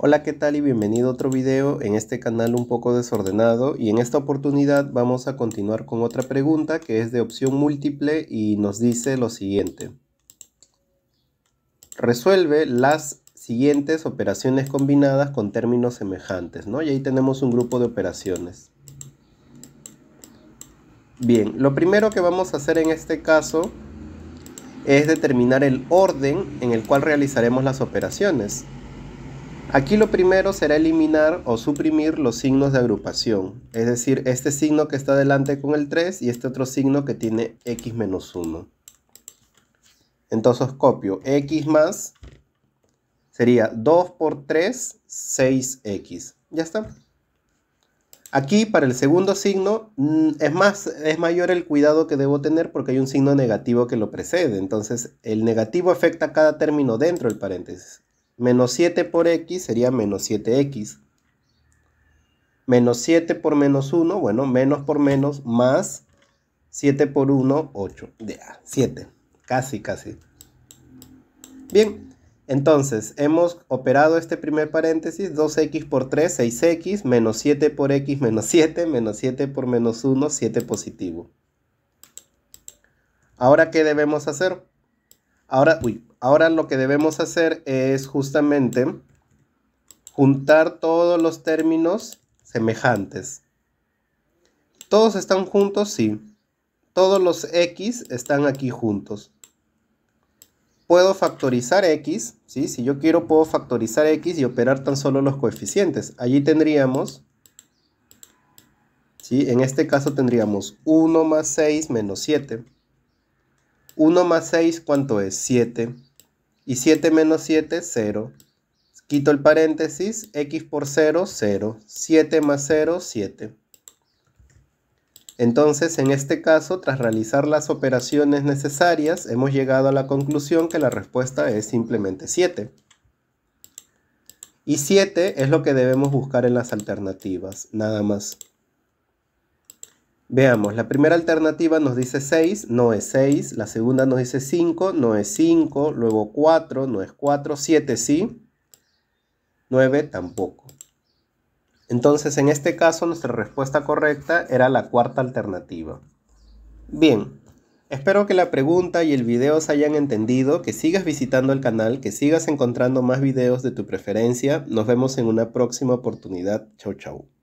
Hola qué tal y bienvenido a otro video en este canal un poco desordenado y en esta oportunidad vamos a continuar con otra pregunta que es de opción múltiple y nos dice lo siguiente. Resuelve las siguientes operaciones combinadas con términos semejantes, ¿no? Y ahí tenemos un grupo de operaciones. Bien, lo primero que vamos a hacer en este caso es determinar el orden en el cual realizaremos las operaciones. Aquí lo primero será eliminar o suprimir los signos de agrupación, es decir, este signo que está delante con el 3 y este otro signo que tiene x menos 1. Entonces copio x más, sería 2 por 3, 6x. Ya está. Aquí para el segundo signo mm, es, más, es mayor el cuidado que debo tener porque hay un signo negativo que lo precede. Entonces el negativo afecta a cada término dentro del paréntesis. Menos 7 por x sería menos 7x. Menos 7 por menos 1, bueno, menos por menos, más 7 por 1, 8. Ya, 7. Casi, casi. Bien, entonces hemos operado este primer paréntesis. 2x por 3, 6x, menos 7 por x, menos 7, menos 7 por menos 1, 7 positivo. Ahora, ¿qué debemos hacer? Ahora, uy, ahora lo que debemos hacer es justamente juntar todos los términos semejantes. ¿Todos están juntos? Sí. Todos los x están aquí juntos. Puedo factorizar x, ¿sí? Si yo quiero puedo factorizar x y operar tan solo los coeficientes. Allí tendríamos, ¿sí? En este caso tendríamos 1 más 6 menos 7. 1 más 6, ¿cuánto es? 7. Y 7 menos 7, 0. Quito el paréntesis, x por 0, 0. 7 más 0, 7. Entonces, en este caso, tras realizar las operaciones necesarias, hemos llegado a la conclusión que la respuesta es simplemente 7. Y 7 es lo que debemos buscar en las alternativas, nada más. Veamos, la primera alternativa nos dice 6, no es 6. La segunda nos dice 5, no es 5. Luego 4, no es 4. 7 sí. 9 tampoco. Entonces, en este caso, nuestra respuesta correcta era la cuarta alternativa. Bien, espero que la pregunta y el video se hayan entendido, que sigas visitando el canal, que sigas encontrando más videos de tu preferencia. Nos vemos en una próxima oportunidad. Chau, chau.